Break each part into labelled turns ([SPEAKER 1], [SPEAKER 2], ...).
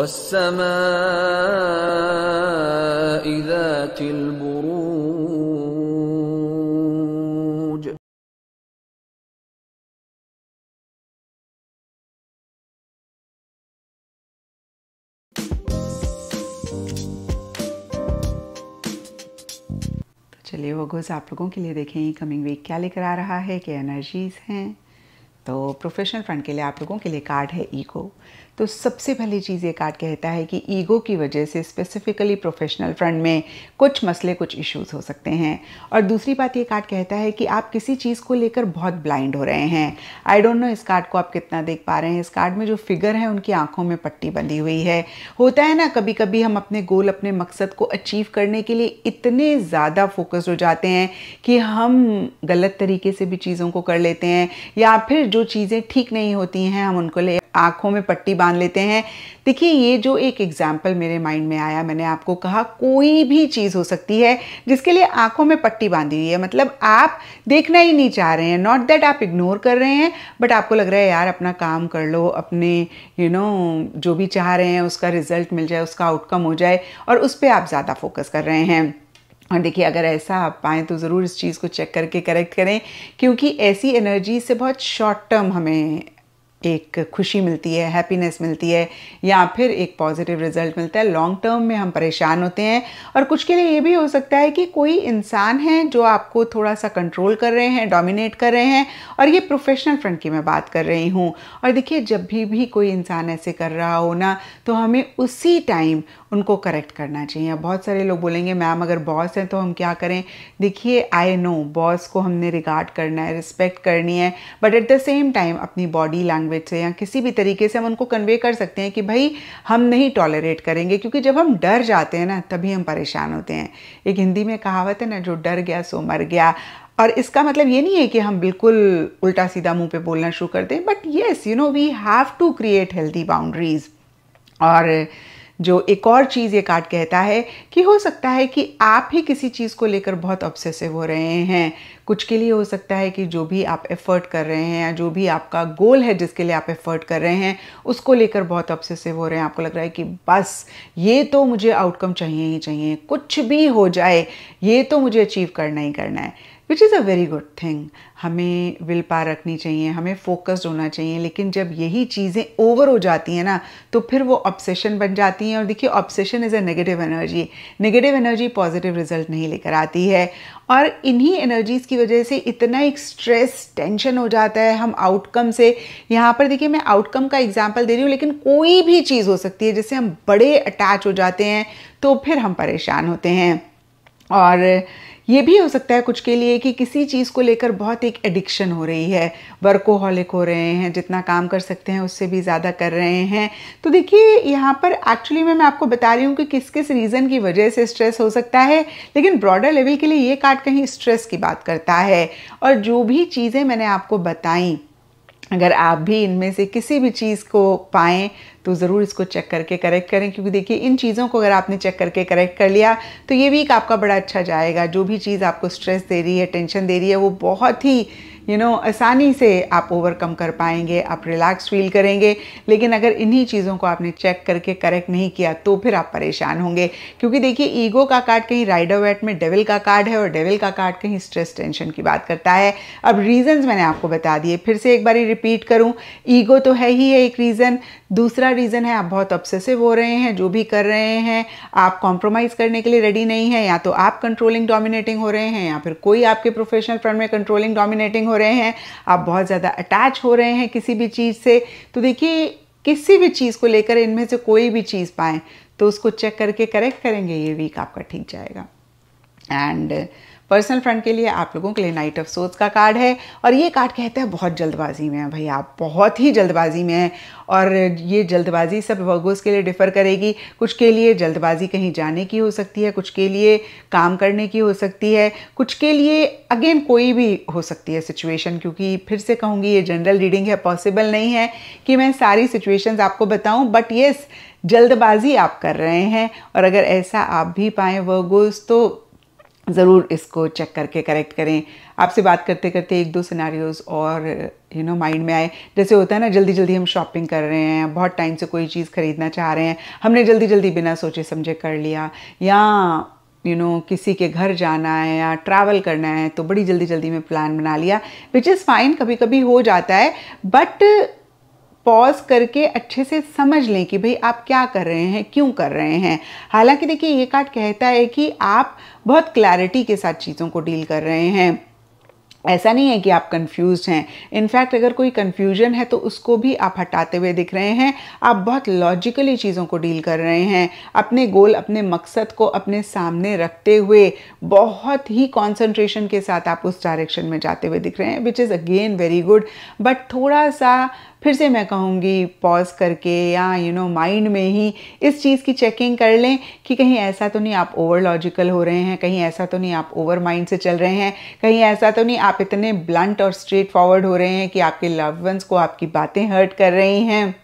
[SPEAKER 1] والسماء ذات
[SPEAKER 2] البروج तो चलिए वो गुज आप लोगों के लिए देखें कमिंग वीक क्या लेकर आ रहा है क्या एनर्जीज हैं तो प्रोफेशनल फ्रंट के लिए आप लोगों के लिए कार्ड है ईगो तो सबसे पहली चीज़ ये कार्ड कहता है कि ईगो की वजह से स्पेसिफिकली प्रोफेशनल फ्रंट में कुछ मसले कुछ इश्यूज हो सकते हैं और दूसरी बात ये कार्ड कहता है कि आप किसी चीज़ को लेकर बहुत ब्लाइंड हो रहे हैं आई डोंट नो इस कार्ड को आप कितना देख पा रहे हैं इस कार्ड में जो फिगर है उनकी आंखों में पट्टी बंधी हुई है होता है ना कभी कभी हम अपने गोल अपने मकसद को अचीव करने के लिए इतने ज़्यादा फोकस्ड हो जाते हैं कि हम गलत तरीके से भी चीज़ों को कर लेते हैं या फिर जो चीज़ें ठीक नहीं होती हैं हम उनको ले आँखों में पट्टी बांध लेते हैं देखिए ये जो एक एग्जाम्पल मेरे माइंड में आया मैंने आपको कहा कोई भी चीज़ हो सकती है जिसके लिए आँखों में पट्टी बांधी हुई है मतलब आप देखना ही नहीं चाह रहे हैं नॉट दैट आप इग्नोर कर रहे हैं बट आपको लग रहा है यार अपना काम कर लो अपने यू you नो know, जो भी चाह रहे हैं उसका रिजल्ट मिल जाए उसका आउटकम हो जाए और उस पर आप ज़्यादा फोकस कर रहे हैं और देखिए अगर ऐसा आप पाएँ तो ज़रूर इस चीज़ को चेक करके करेक्ट करें क्योंकि ऐसी एनर्जी से बहुत शॉर्ट टर्म हमें एक खुशी मिलती है हैप्पीनेस मिलती है या फिर एक पॉजिटिव रिजल्ट मिलता है लॉन्ग टर्म में हम परेशान होते हैं और कुछ के लिए ये भी हो सकता है कि कोई इंसान है जो आपको थोड़ा सा कंट्रोल कर रहे हैं डोमिनेट कर रहे हैं और ये प्रोफेशनल फ्रंट की मैं बात कर रही हूँ और देखिए जब भी भी कोई इंसान ऐसे कर रहा हो ना तो हमें उसी टाइम उनको करेक्ट करना चाहिए बहुत सारे लोग बोलेंगे मैम अगर बॉस हैं तो हम क्या करें देखिए आई नो बॉस को हमने रिगार्ड करना है रिस्पेक्ट करनी है but at the same time अपनी बॉडी लैंग्वेज लैंग्वेज से या किसी भी तरीके से हम उनको कन्वे कर सकते हैं कि भाई हम नहीं टॉलरेट करेंगे क्योंकि जब हम डर जाते हैं ना तभी हम परेशान होते हैं एक हिंदी में कहावत है ना जो डर गया सो मर गया और इसका मतलब ये नहीं है कि हम बिल्कुल उल्टा सीधा मुंह पे बोलना शुरू कर दें but yes you know we have to create healthy boundaries और जो एक और चीज़ ये कार्ड कहता है कि हो सकता है कि आप ही किसी चीज़ को लेकर बहुत ऑब्सेसिव हो रहे हैं कुछ के लिए हो सकता है कि जो भी आप एफ़र्ट कर रहे हैं या जो भी आपका गोल है जिसके लिए आप एफ़र्ट कर रहे हैं उसको लेकर बहुत ऑब्सेसिव हो रहे हैं आपको लग रहा है कि बस ये तो मुझे आउटकम चाहिए ही चाहिए कुछ भी हो जाए ये तो मुझे अचीव करना ही करना है which is a very good thing हमें विल पा रखनी चाहिए हमें फोकस्ड होना चाहिए लेकिन जब यही चीज़ें ओवर हो जाती हैं ना तो फिर वो ऑब्सेशन बन जाती हैं और देखिए obsession is a negative energy negative energy positive result नहीं लेकर आती है और इन्हीं एनर्जीज़ की वजह से इतना एक स्ट्रेस टेंशन हो जाता है हम आउटकम से यहाँ पर देखिए मैं आउटकम का एग्जाम्पल दे रही हूँ लेकिन कोई भी चीज़ हो सकती है जिससे हम बड़े अटैच हो जाते हैं तो फिर हम परेशान होते हैं और ये भी हो सकता है कुछ के लिए कि किसी चीज़ को लेकर बहुत एक एडिक्शन हो रही है वर्कोहॉलिक हो रहे हैं जितना काम कर सकते हैं उससे भी ज़्यादा कर रहे हैं तो देखिए यहाँ पर एक्चुअली में मैं आपको बता रही हूँ कि किस किस रीज़न की वजह से स्ट्रेस हो सकता है लेकिन ब्रॉडर लेवल के लिए ये कार्ड कहीं स्ट्रेस की बात करता है और जो भी चीज़ें मैंने आपको बताई अगर आप भी इनमें से किसी भी चीज़ को पाएँ तो ज़रूर इसको चेक करके करेक्ट करें क्योंकि देखिए इन चीज़ों को अगर आपने चेक करके करेक्ट कर लिया तो ये भी एक आपका बड़ा अच्छा जाएगा जो भी चीज़ आपको स्ट्रेस दे रही है टेंशन दे रही है वो बहुत ही यू नो आसानी से आप ओवरकम कर पाएंगे आप रिलैक्स फील करेंगे लेकिन अगर इन्हीं चीज़ों को आपने चेक करके करेक्ट नहीं किया तो फिर आप परेशान होंगे क्योंकि देखिए ईगो का कार्ड कहीं राइडर वेट में डेविल का कार्ड है और डेविल का कार्ड कहीं स्ट्रेस टेंशन की बात करता है अब रीजंस मैंने आपको बता दिए फिर से एक बार रिपीट करूँ ईगो तो है ही है एक रीज़न दूसरा रीज़न है आप बहुत ऑब्सेसिव हो रहे हैं जो भी कर रहे हैं आप कॉम्प्रोमाइज़ करने के लिए रेडी नहीं है या तो आप कंट्रोलिंग डोमिनेटिंग हो रहे हैं या फिर कोई आपके प्रोफेशनल फ्रंट में कंट्रोलिंग डोमिनेटिंग हो रहे हैं आप बहुत ज़्यादा अटैच हो रहे हैं किसी भी चीज़ से तो देखिए किसी भी चीज़ को लेकर इनमें से कोई भी चीज़ पाएँ तो उसको चेक करके करेक्ट करेंगे ये वीक आपका ठीक जाएगा एंड पर्सनल फ्रंट के लिए आप लोगों के लिए नाइट ऑफ सोच का कार्ड है और ये कार्ड कहते हैं बहुत जल्दबाजी में है भाई आप बहुत ही जल्दबाजी में हैं और ये जल्दबाजी सब वर्गोज़ के लिए डिफ़र करेगी कुछ के लिए जल्दबाजी कहीं जाने की हो सकती है कुछ के लिए काम करने की हो सकती है कुछ के लिए अगेन कोई भी हो सकती है सिचुएशन क्योंकि फिर से कहूँगी ये जनरल रीडिंग है पॉसिबल नहीं है कि मैं सारी सिचुएशंस आपको बताऊँ बट येस जल्दबाजी आप कर रहे हैं और अगर ऐसा आप भी पाएँ वर्गोज़ तो ज़रूर इसको चेक करके करेक्ट करें आपसे बात करते करते एक दो सिनारीज और यू नो माइंड में आए जैसे होता है ना जल्दी जल्दी हम शॉपिंग कर रहे हैं बहुत टाइम से कोई चीज़ ख़रीदना चाह रहे हैं हमने जल्दी जल्दी बिना सोचे समझे कर लिया या यू you नो know, किसी के घर जाना है या ट्रैवल करना है तो बड़ी जल्दी जल्दी में प्लान बना लिया विच इज़ फाइन कभी कभी हो जाता है बट पॉज करके अच्छे से समझ लें कि भाई आप क्या कर रहे हैं क्यों कर रहे हैं हालांकि देखिए ये कार्ड कहता है कि आप बहुत क्लैरिटी के साथ चीज़ों को डील कर रहे हैं ऐसा नहीं है कि आप कंफ्यूज हैं इनफैक्ट अगर कोई कंफ्यूजन है तो उसको भी आप हटाते हुए दिख रहे हैं आप बहुत लॉजिकली चीज़ों को डील कर रहे हैं अपने गोल अपने मकसद को अपने सामने रखते हुए बहुत ही कॉन्सेंट्रेशन के साथ आप उस डायरेक्शन में जाते हुए दिख रहे हैं which is again very good but थोड़ा सा फिर से मैं कहूँगी पॉज करके या यू नो माइंड में ही इस चीज़ की चेकिंग कर लें कि कहीं ऐसा तो नहीं आप ओवर लॉजिकल हो रहे हैं कहीं ऐसा तो नहीं आप ओवर माइंड से चल रहे हैं कहीं ऐसा तो नहीं आप इतने ब्लंट और स्ट्रेट फॉरवर्ड हो रहे हैं कि आपके लव वंस को आपकी बातें हर्ट कर रही हैं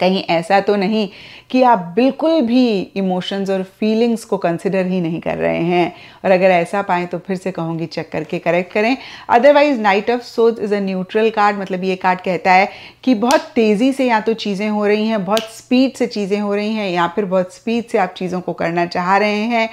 [SPEAKER 2] कहीं ऐसा तो नहीं कि आप बिल्कुल भी इमोशंस और फीलिंग्स को कंसिडर ही नहीं कर रहे हैं और अगर ऐसा पाएँ तो फिर से कहूँगी चेक करके करेक्ट करें अदरवाइज नाइट ऑफ सोच इज़ अ न्यूट्रल कार्ड मतलब ये कार्ड कहता है कि बहुत तेज़ी से या तो चीज़ें हो रही हैं बहुत स्पीड से चीज़ें हो रही हैं या फिर बहुत स्पीड से आप चीज़ों को करना चाह रहे हैं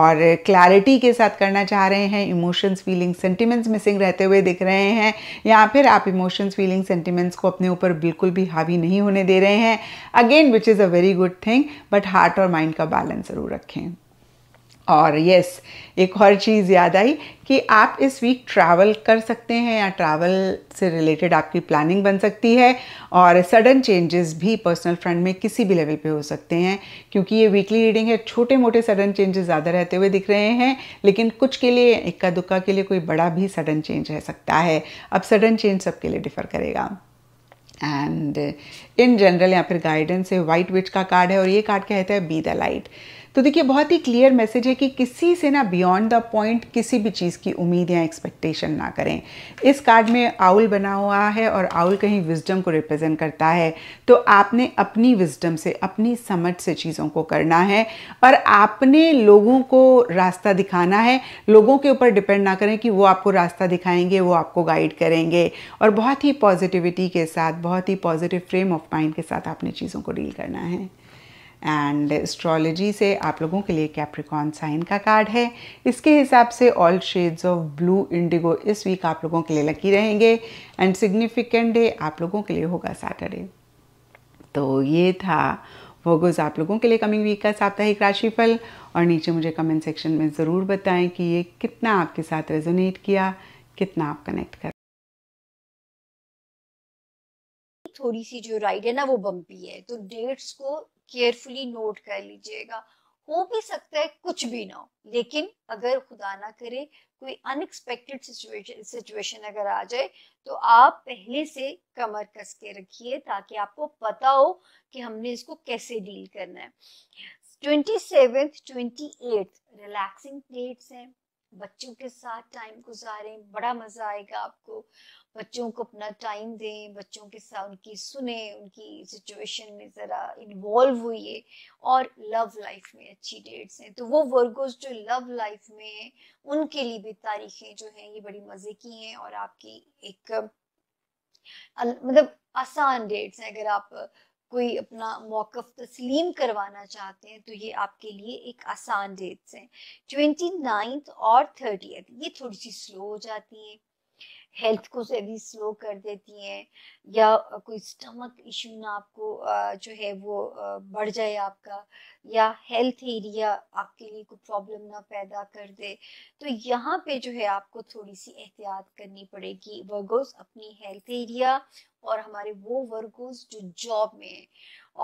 [SPEAKER 2] और क्लैरिटी के साथ करना चाह रहे हैं इमोशंस फीलिंग्स सेंटिमेंट्स मिसिंग रहते हुए दिख रहे हैं या फिर आप इमोशंस फीलिंग्स सेंटिमेंट्स को अपने ऊपर बिल्कुल भी हावी नहीं होने दे रहे हैं रहे हैं again which is a very good thing but heart और माइंड का बैलेंस ज़रूर रखें और यस yes, एक और चीज़ याद आई कि आप इस वीक ट्रैवल कर सकते हैं या ट्रैवल से रिलेटेड आपकी प्लानिंग बन सकती है और सडन चेंजेस भी पर्सनल फ्रंट में किसी भी लेवल पे हो सकते हैं क्योंकि ये वीकली रीडिंग है छोटे मोटे सडन चेंजेस ज़्यादा रहते हुए दिख रहे हैं लेकिन कुछ के लिए इक्का दुक्का के लिए कोई बड़ा भी सडन चेंज रह सकता है अब सडन चेंज सबके लिए डिफ़र करेगा एंड इन जनरल यहाँ पर गाइडेंस है वाइट विच का कार्ड है और ये कार्ड कहता है बी द लाइट तो देखिए बहुत ही क्लियर मैसेज है कि किसी से ना बियॉन्ड द पॉइंट किसी भी चीज़ की उम्मीद या एक्सपेक्टेशन ना करें इस कार्ड में आउल बना हुआ है और आउल कहीं विजडम को रिप्रेजेंट करता है तो आपने अपनी विजडम से अपनी समझ से चीज़ों को करना है और आपने लोगों को रास्ता दिखाना है लोगों के ऊपर डिपेंड ना करें कि वो आपको रास्ता दिखाएंगे वो आपको गाइड करेंगे और बहुत ही पॉजिटिविटी के साथ बहुत ही पॉजिटिव फ्रेम ऑफ माइंड के साथ आपने चीज़ों को डील करना है एंड एस्ट्रोलॉजी से आप लोगों के लिए कैप्रिकॉन साइन का कार्ड है इसके हिसाब से all shades of blue indigo इस वीक आप लोगों के लिए लकी रहेंगे एंड सिग्निफिकेंट डे आप लोगों के लिए होगा सैटरडे तो ये था वर्गोज आप लोगों के लिए कमिंग वीक का साप्ताहिक राशिफल और नीचे मुझे कमेंट सेक्शन में ज़रूर बताएं कि ये कितना आपके साथ रेजोनेट किया कितना आप कनेक्ट कर
[SPEAKER 3] थोड़ी सी जो राइड है ना वो बम्पी है तो डेट्स को केयरफुली नोट कर लीजिएगा हो भी सकता है कुछ भी ना हो लेकिन अगर खुदा ना करे कोई अनएक्सपेक्टेड सिचुएशन सिचुएशन अगर आ जाए तो आप पहले से कमर कस के रखिए ताकि आपको पता हो कि हमने इसको कैसे डील करना है twenty seventh twenty eight relaxing plates हैं बच्चों के साथ टाइम गुजारें बड़ा मज़ा आएगा आपको बच्चों को अपना टाइम दें बच्चों के साथ उनकी सुने उनकी सिचुएशन में ज़रा इन्वॉल्व हुई है और लव लाइफ में अच्छी डेट्स हैं तो वो वर्गोज जो लव लाइफ में हैं उनके लिए भी तारीखें जो हैं ये बड़ी मज़े की हैं और आपकी एक मतलब आसान डेट्स हैं अगर आप कोई अपना मौक़ तस्लीम करवाना चाहते हैं तो ये आपके लिए एक आसान डेट्स हैं ट्वेंटी नाइन्थ और थर्टीथ ये थोड़ी सी स्लो हो जाती है हेल्थ को भी स्लो कर देती हैं या कोई स्टमक इशू ना आपको जो है वो बढ़ जाए आपका या हेल्थ एरिया आपके लिए कोई प्रॉब्लम ना पैदा कर दे तो यहाँ पे जो है आपको थोड़ी सी एहतियात करनी पड़ेगी वर्गोस अपनी हेल्थ एरिया और हमारे वो वर्गोस जो जॉब में है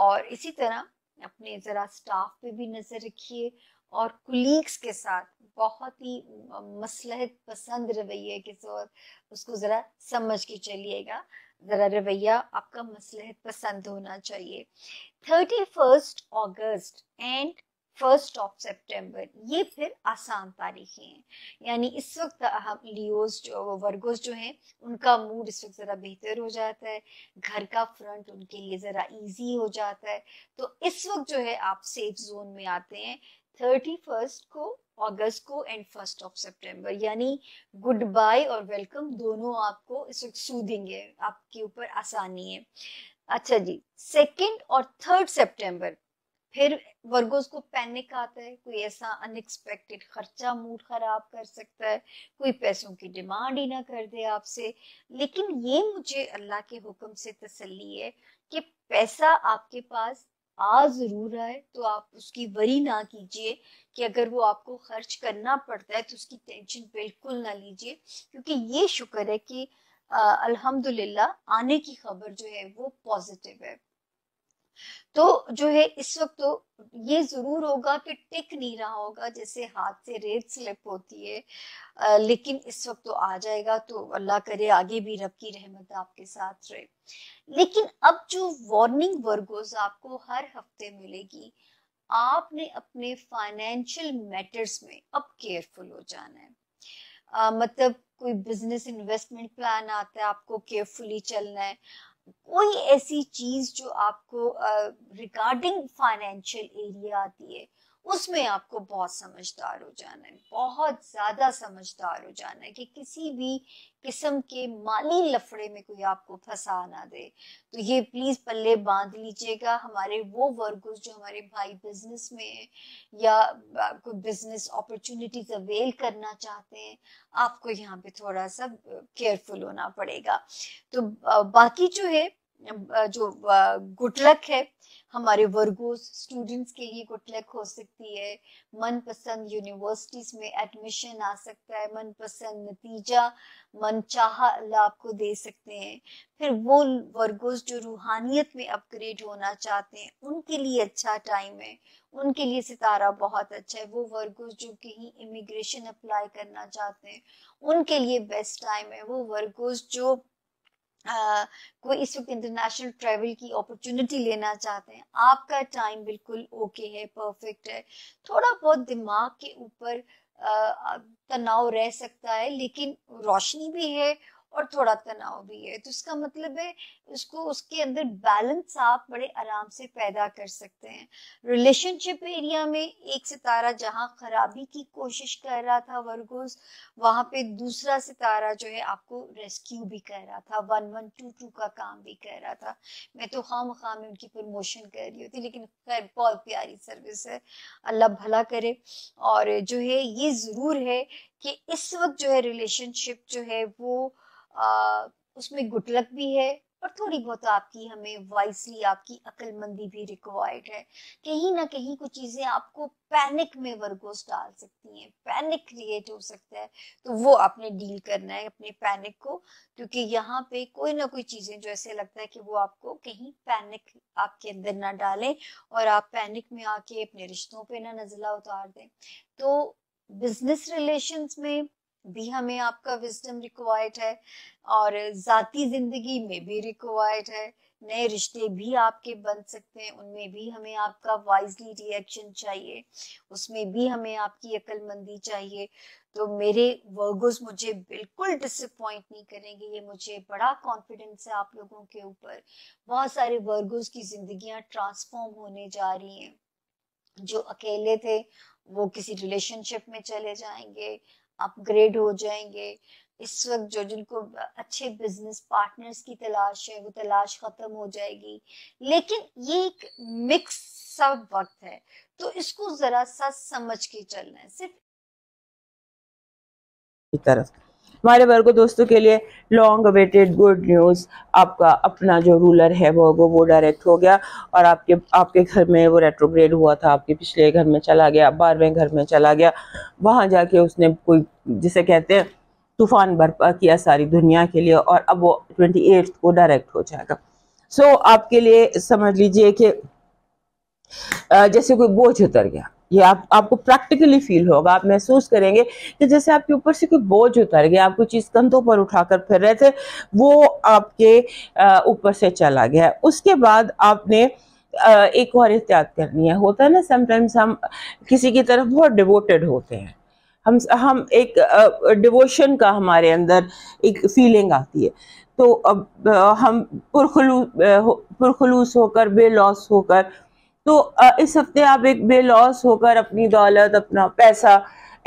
[SPEAKER 3] और इसी तरह अपने ज़रा स्टाफ पे भी नज़र रखिए और कुलीग्स के साथ बहुत ही मसलहत पसंद रवैये के साथ उसको ज़रा समझ के चलिएगा ज़रा रवैया आपका मसलहत पसंद होना चाहिए thirty first August and first of September ये फिर आसान तारीखें हैं यानी इस वक्त हम लियोज जो वर्गोज जो हैं उनका मूड इस वक्त ज़रा बेहतर हो जाता है घर का फ्रंट उनके लिए ज़रा इजी हो जाता है तो इस वक्त जो है आप सेफ जोन में आते हैं थर्टी फर्स्ट को अगस्त को एंड फर्स्ट ऑफ सितंबर यानी गुड बाय और वेलकम दोनों आपको इस वक्त आपके ऊपर आसानी है अच्छा जी सेकेंड और थर्ड सितंबर फिर वर्गोस को पैनिक आता है कोई ऐसा अनएक्सपेक्टेड खर्चा मूड खराब कर सकता है कोई पैसों की डिमांड ही ना कर दे आपसे लेकिन ये मुझे अल्लाह के हुक्म से तसल्ली है कि पैसा आपके पास आ जरूर रहा है तो आप उसकी वरी ना कीजिए कि अगर वो आपको खर्च करना पड़ता है तो उसकी टेंशन बिल्कुल ना लीजिए क्योंकि ये शुक्र है कि अल्हम्दुलिल्लाह आने की खबर जो है वो पॉजिटिव है तो जो है इस वक्त तो ये जरूर होगा कि टिक नहीं रहा होगा जैसे हाथ से रेत स्लिप होती है आ, लेकिन इस वक्त तो आ जाएगा तो अल्लाह करे आगे भी रब की रहमत आपके साथ रहे लेकिन अब जो वार्निंग वर्गोज आपको हर हफ्ते मिलेगी आपने अपने फाइनेंशियल मैटर्स में अब केयरफुल हो जाना है आ, मतलब कोई बिजनेस इन्वेस्टमेंट प्लान आता है आपको केयरफुली चलना है कोई ऐसी चीज़ जो आपको रिगार्डिंग फाइनेंशियल एरिया आती है उसमें आपको बहुत समझदार हो जाना है बहुत ज़्यादा समझदार हो जाना है कि किसी भी किस्म के माली लफड़े में कोई आपको फंसा ना दे तो ये प्लीज़ पल्ले बांध लीजिएगा हमारे वो वर्कर्स जो हमारे भाई बिजनेस में या कोई बिजनेस अपॉर्चुनिटीज अवेल करना चाहते हैं आपको यहाँ पे थोड़ा सा केयरफुल होना पड़ेगा तो बाकी जो है जो गुटलक है हमारे वर्गोस स्टूडेंट्स के लिए गुटलक हो सकती है मनपसंद यूनिवर्सिटीज में एडमिशन आ सकता है मनपसंद नतीजा मन चाह लाभ को दे सकते हैं फिर वो वर्गोस जो रूहानियत में अपग्रेड होना चाहते हैं उनके लिए अच्छा टाइम है उनके लिए सितारा बहुत अच्छा है वो वर्गोस जो कहीं इमिग्रेशन अप्लाई करना चाहते हैं उनके लिए बेस्ट टाइम है वो वर्गोस जो कोई इस वक्त इंटरनेशनल ट्रेवल की अपॉर्चुनिटी लेना चाहते हैं आपका टाइम बिल्कुल ओके है परफेक्ट है थोड़ा बहुत दिमाग के ऊपर तनाव रह सकता है लेकिन रोशनी भी है और थोड़ा तनाव भी है तो इसका मतलब है उसको उसके अंदर बैलेंस आप बड़े आराम से पैदा कर सकते हैं रिलेशनशिप एरिया में एक सितारा जहाँ खराबी की कोशिश कर रहा था वर्गोस वहाँ पे दूसरा सितारा जो है आपको रेस्क्यू भी कर रहा था वन वन टू टू का काम भी कर रहा था मैं तो खाम खाम में उनकी प्रमोशन कर रही होती लेकिन खैर बहुत प्यारी सर्विस है अल्लाह भला करे और जो है ये ज़रूर है कि इस वक्त जो है रिलेशनशिप जो है वो आ, उसमें गुटलक भी है और थोड़ी बहुत आपकी हमें वाइसली आपकी अक्लमंदी भी रिक्वायर्ड है कहीं ना कहीं कुछ चीज़ें आपको पैनिक में वर्गोस डाल सकती हैं पैनिक क्रिएट हो सकता है तो वो आपने डील करना है अपने पैनिक को क्योंकि यहाँ पे कोई ना कोई चीज़ें जो ऐसे लगता है कि वो आपको कहीं पैनिक आपके अंदर ना डालें और आप पैनिक में आके अपने रिश्तों पे ना नज़ला उतार दें तो बिजनेस रिलेशंस में भी हमें आपका विजडम रिक्वायर्ड है और ज़ाती ज़िंदगी में भी रिक्वायर्ड है नए रिश्ते भी आपके बन सकते हैं उनमें भी हमें आपका वाइजली रिएक्शन चाहिए उसमें भी हमें आपकी अक्लमंदी चाहिए तो मेरे वर्गोज मुझे बिल्कुल डिसअपॉइंट नहीं करेंगे ये मुझे बड़ा कॉन्फिडेंस है आप लोगों के ऊपर बहुत सारे वर्गोज की जिंदगियां ट्रांसफॉर्म होने जा रही हैं जो अकेले थे वो किसी रिलेशनशिप में चले जाएंगे अपग्रेड हो जाएंगे इस वक्त जो जिनको अच्छे बिजनेस पार्टनर्स की तलाश है वो तलाश खत्म हो जाएगी लेकिन ये एक मिक्स सब वक्त है तो इसको जरा सा समझ के चलना है सिर्फ
[SPEAKER 1] तरफ हमारे वर्गो दोस्तों के लिए लॉन्ग अवेटेड गुड न्यूज़ आपका अपना जो रूलर है वर्गो वो डायरेक्ट हो गया और आपके आपके घर में वो रेट्रोग्रेड हुआ था आपके पिछले घर में चला गया बारहवें घर में चला गया वहाँ जाके उसने कोई जिसे कहते हैं तूफान बर्पा किया सारी दुनिया के लिए और अब वो ट्वेंटी को डायरेक्ट हो जाएगा सो so, आपके लिए समझ लीजिए कि जैसे कोई बोझ उतर गया ये आप आपको प्रैक्टिकली फील होगा आप महसूस करेंगे कि जैसे आपके ऊपर से कोई बोझ उतर गया आप कोई चीज़ कंधों पर उठाकर फिर रहे थे वो आपके ऊपर से चला गया उसके बाद आपने एक और एहतियात करनी है होता है ना समटाइम्स हम किसी की तरफ बहुत डिवोटेड होते हैं हम हम एक डिवोशन का हमारे अंदर एक फीलिंग आती है तो अब हम पुरखलू पुरखलूस होकर बेलॉस होकर तो इस हफ्ते आप एक बेलॉस होकर अपनी दौलत अपना पैसा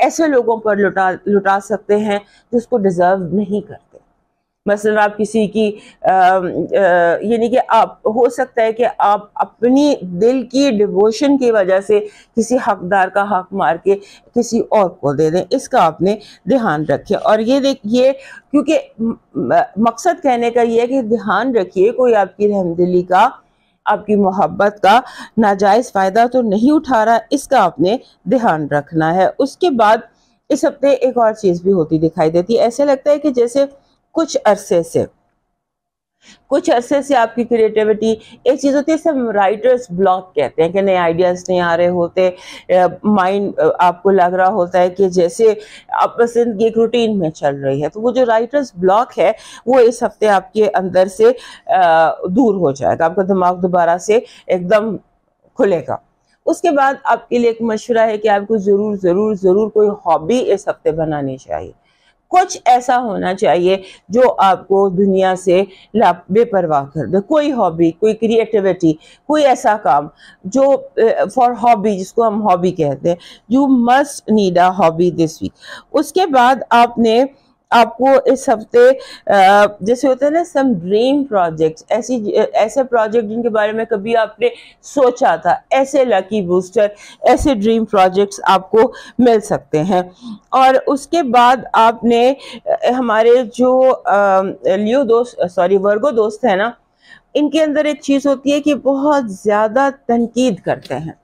[SPEAKER 1] ऐसे लोगों पर लुटा लुटा सकते हैं जो उसको डिज़र्व नहीं करते मसलन आप किसी की यानी कि आप हो सकता है कि आप अपनी दिल की डिवोशन की वजह से किसी हकदार का हक मार के किसी और को दे दें इसका आपने ध्यान रखें और ये देखिए क्योंकि मकसद कहने का ये है कि ध्यान रखिए कोई आपकी रहमदिली का आपकी मोहब्बत का नाजायज़ फ़ायदा तो नहीं उठा रहा इसका आपने ध्यान रखना है उसके बाद इस हफ्ते एक और चीज़ भी होती दिखाई देती है ऐसे लगता है कि जैसे कुछ अरसे से कुछ अरसे से आपकी क्रिएटिविटी एक चीज़ होती है इसे राइटर्स ब्लॉक कहते हैं कि नए आइडियाज़ नहीं आ रहे होते माइंड आपको लग रहा होता है कि जैसे आप जिंदगी एक रूटीन में चल रही है तो वो जो राइटर्स ब्लॉक है वो इस हफ्ते आपके अंदर से आ, दूर हो जाएगा आपका दिमाग दोबारा से एकदम खुलेगा उसके बाद आपके लिए एक मशवरा है कि आपको ज़रूर ज़रूर ज़रूर कोई हॉबी इस हफ्ते बनानी चाहिए कुछ ऐसा होना चाहिए जो आपको दुनिया से बेपरवाह कर दे कोई हॉबी कोई क्रिएटिविटी कोई ऐसा काम जो फॉर हॉबी जिसको हम हॉबी कहते हैं you must need a hobby this week उसके बाद आपने आपको इस हफ्ते जैसे होते हैं ना सम ड्रीम प्रोजेक्ट्स ऐसी ऐसे प्रोजेक्ट जिनके बारे में कभी आपने सोचा था ऐसे लकी बूस्टर ऐसे ड्रीम प्रोजेक्ट्स आपको मिल सकते हैं और उसके बाद आपने हमारे जो लियो दोस्त सॉरी वर्गो दोस्त है ना इनके अंदर एक चीज़ होती है कि बहुत ज़्यादा तनकीद करते हैं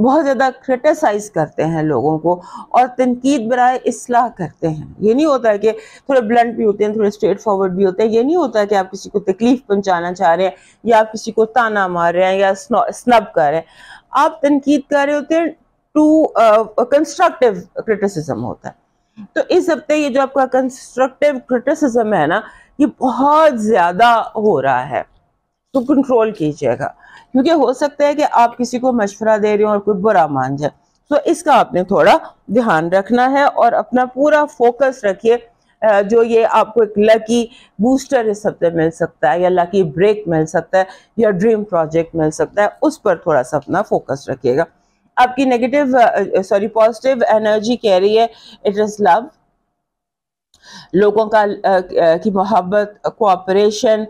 [SPEAKER 1] बहुत ज़्यादा क्रिटिसाइज़ करते हैं लोगों को और तनकीद बरए असलाह करते हैं ये नहीं होता है कि थोड़े ब्लंट भी होते हैं थोड़े स्ट्रेट फॉरवर्ड भी होते हैं ये नहीं होता है कि आप किसी को तकलीफ़ पहुँचाना चाह रहे हैं या आप किसी को ताना मार रहे हैं या स्नब कर रहे हैं आप तनकीद कर रहे होते हैं टू कंस्ट्रक्टिव क्रिटिसिज्म होता है तो इस हफ्ते ये जो आपका कंस्ट्रक्टिव क्रिटिसिज्म है ना ये बहुत ज़्यादा हो रहा है तो कंट्रोल कीजिएगा क्योंकि हो सकता है कि आप किसी को मशवरा दे रहे हो और कोई बुरा मान जाए तो इसका आपने थोड़ा ध्यान रखना है और अपना पूरा फोकस रखिए जो ये आपको एक लकी बूस्टर इस हफ्ते मिल सकता है या लकी ब्रेक मिल सकता है या ड्रीम प्रोजेक्ट मिल सकता है उस पर थोड़ा सा अपना फोकस रखिएगा आपकी नेगेटिव सॉरी पॉजिटिव एनर्जी कह रही है इट इज़ लव लोगों का आ, की मोहब्बत कोऑपरेशन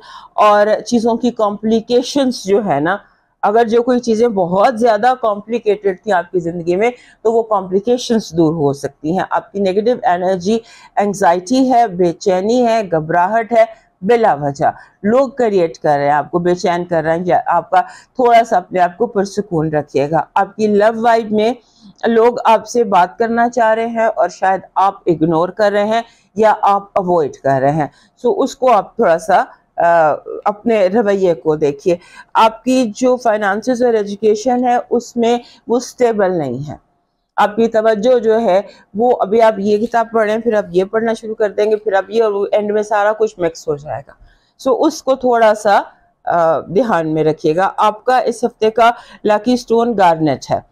[SPEAKER 1] और चीज़ों की कॉम्प्लिकेशंस जो है ना अगर जो कोई चीज़ें बहुत ज़्यादा कॉम्प्लिकेटेड थी आपकी ज़िंदगी में तो वो कॉम्प्लिकेशंस दूर हो सकती हैं आपकी नेगेटिव एनर्जी एंजाइटी है बेचैनी है घबराहट है बिला वजह लोग क्रिएट कर रहे हैं आपको बेचैन कर रहे हैं या आपका थोड़ा सा अपने आप को पुरसकून रखिएगा आपकी लव वाइफ में लोग आपसे बात करना चाह रहे हैं और शायद आप इग्नोर कर रहे हैं या आप अवॉइड कर रहे हैं सो so, उसको आप थोड़ा सा आ, अपने रवैये को देखिए आपकी जो फाइनेंस और एजुकेशन है उसमें वो स्टेबल नहीं है आपकी तवज्जो जो है वो अभी आप ये किताब पढ़ें फिर आप ये पढ़ना शुरू कर देंगे फिर आप ये और एंड में सारा कुछ मिक्स हो जाएगा सो so, उसको थोड़ा सा ध्यान में रखिएगा आपका इस हफ्ते का लकी स्टोन गार्नेट है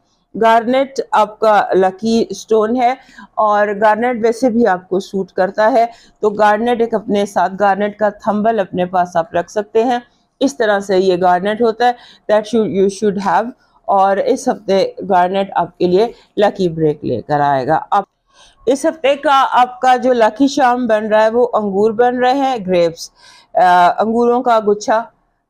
[SPEAKER 1] गार्नेट आपका लकी स्टोन है और गार्नेट वैसे भी आपको सूट करता है तो गार्नेट एक अपने साथ गार्नेट का थम्बल अपने पास आप रख सकते हैं इस तरह से ये गार्नेट होता है दैट यू शुड हैव और इस हफ्ते गार्नेट आपके लिए लकी ब्रेक लेकर आएगा आप इस हफ्ते का आपका जो लकी शाम बन रहा है वो अंगूर बन रहे हैं ग्रेप्स अंगूरों का गुच्छा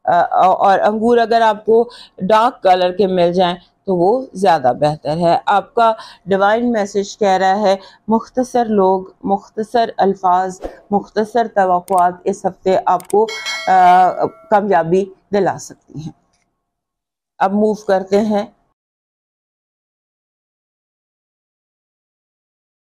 [SPEAKER 1] और अंगूर अगर आपको डार्क कलर के मिल जाएं तो वो ज़्यादा बेहतर है आपका डिवाइन मैसेज कह रहा है मुख्तसर लोग मुख्तसर अल्फाज मुख्तसर तो इस हफ़्ते आपको
[SPEAKER 2] कामयाबी दिला सकती हैं अब मूव करते हैं